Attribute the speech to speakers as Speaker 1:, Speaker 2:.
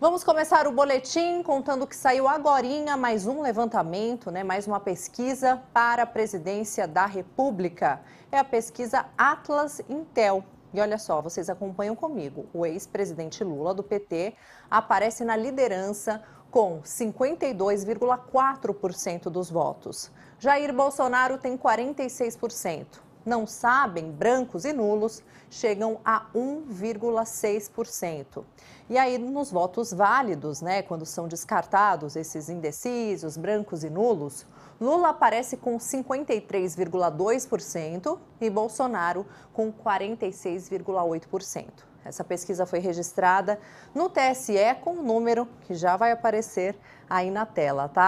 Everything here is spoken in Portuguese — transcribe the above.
Speaker 1: Vamos começar o boletim contando que saiu agorinha mais um levantamento, né, mais uma pesquisa para a presidência da República. É a pesquisa Atlas Intel. E olha só, vocês acompanham comigo. O ex-presidente Lula do PT aparece na liderança com 52,4% dos votos. Jair Bolsonaro tem 46% não sabem, brancos e nulos, chegam a 1,6%. E aí, nos votos válidos, né, quando são descartados esses indecisos, brancos e nulos, Lula aparece com 53,2% e Bolsonaro com 46,8%. Essa pesquisa foi registrada no TSE com o um número que já vai aparecer aí na tela, tá?